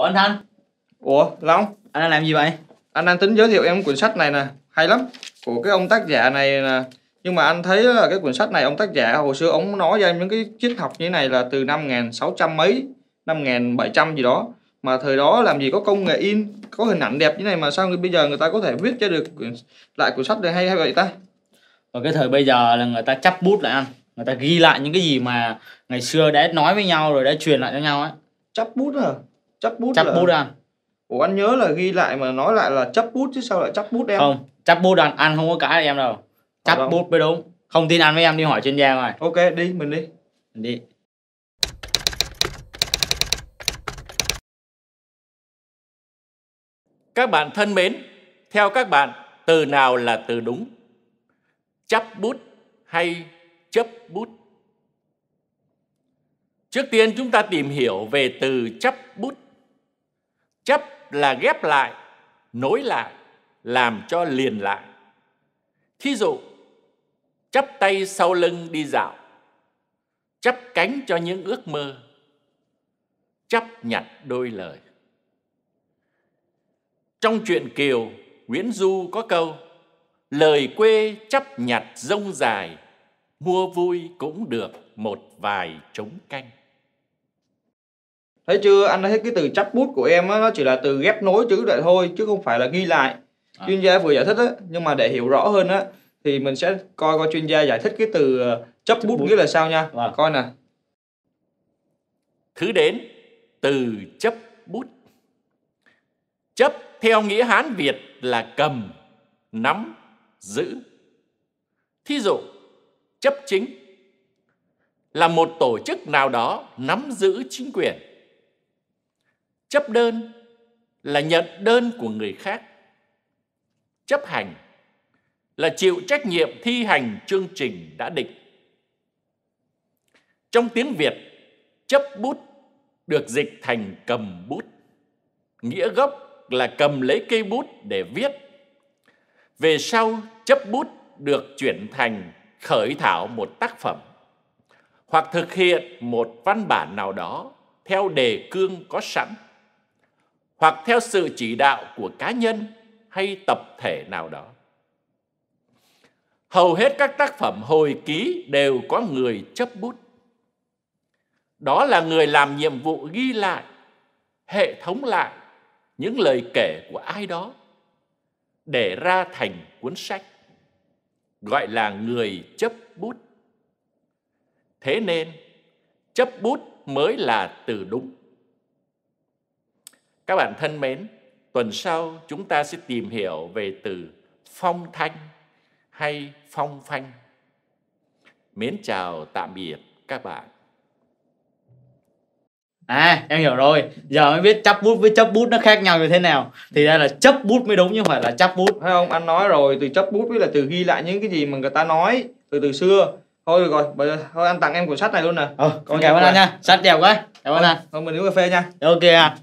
Ủa anh Thanh Ủa Long Anh đang làm gì vậy Anh đang tính giới thiệu em quyển sách này nè Hay lắm Của cái ông tác giả này nè nhưng mà anh thấy là cái quyển sách này ông tác giả hồi xưa ông nói ra những cái triết học như thế này là từ năm 1600 mấy, năm 1700 gì đó. Mà thời đó làm gì có công nghệ in, có hình ảnh đẹp như này mà sao bây giờ người ta có thể viết cho được lại quyển sách này hay hay vậy ta? Và cái thời bây giờ là người ta chắp bút lại anh, người ta ghi lại những cái gì mà ngày xưa đã nói với nhau rồi đã truyền lại cho nhau ấy. Chắp bút à? chấp bút chấp là... bút ăn ủa anh nhớ là ghi lại mà nói lại là chấp bút chứ sao lại chấp bút em không chấp bút ăn ăn không có cãi em đâu chấp ờ, bút mới đúng không tin ăn với em đi hỏi chuyên gia ngoài ok đi mình đi mình đi các bạn thân mến theo các bạn từ nào là từ đúng chấp bút hay chấp bút trước tiên chúng ta tìm hiểu về từ chấp bút Chấp là ghép lại, nối lại, làm cho liền lại. Thí dụ, chấp tay sau lưng đi dạo, chấp cánh cho những ước mơ, chấp nhặt đôi lời. Trong chuyện Kiều, Nguyễn Du có câu Lời quê chấp nhặt rông dài, mua vui cũng được một vài trống canh thấy chưa anh thấy cái từ chắp bút của em á nó chỉ là từ ghép nối chữ lại thôi chứ không phải là ghi lại à. chuyên gia vừa giải thích á nhưng mà để hiểu rõ hơn á thì mình sẽ coi coi chuyên gia giải thích cái từ ờ, chắp bút, bút nghĩa là sao nha vâng. coi nè thứ đến từ chấp bút chấp theo nghĩa hán việt là cầm nắm giữ thí dụ chấp chính là một tổ chức nào đó nắm giữ chính quyền Chấp đơn là nhận đơn của người khác. Chấp hành là chịu trách nhiệm thi hành chương trình đã định. Trong tiếng Việt, chấp bút được dịch thành cầm bút. Nghĩa gốc là cầm lấy cây bút để viết. Về sau, chấp bút được chuyển thành khởi thảo một tác phẩm hoặc thực hiện một văn bản nào đó theo đề cương có sẵn hoặc theo sự chỉ đạo của cá nhân hay tập thể nào đó. Hầu hết các tác phẩm hồi ký đều có người chấp bút. Đó là người làm nhiệm vụ ghi lại, hệ thống lại những lời kể của ai đó để ra thành cuốn sách gọi là người chấp bút. Thế nên, chấp bút mới là từ đúng. Các bạn thân mến, tuần sau chúng ta sẽ tìm hiểu về từ phong thanh hay phong phanh. Mến chào tạm biệt các bạn. À em hiểu rồi Giờ mới biết chấp bút với chấp bút nó khác nhau như thế nào Thì ra là chấp bút mới đúng chứ không phải là chấp bút Thấy không anh nói rồi Từ chấp bút với là từ ghi lại những cái gì mà người ta nói Từ từ xưa Thôi được rồi bây giờ, Thôi anh tặng em cuốn sách này luôn nè à. ừ, Cảm ơn anh nha Sách đẹp quá Cảm ơn anh Thôi mình uống cà phê nha Ok anh à.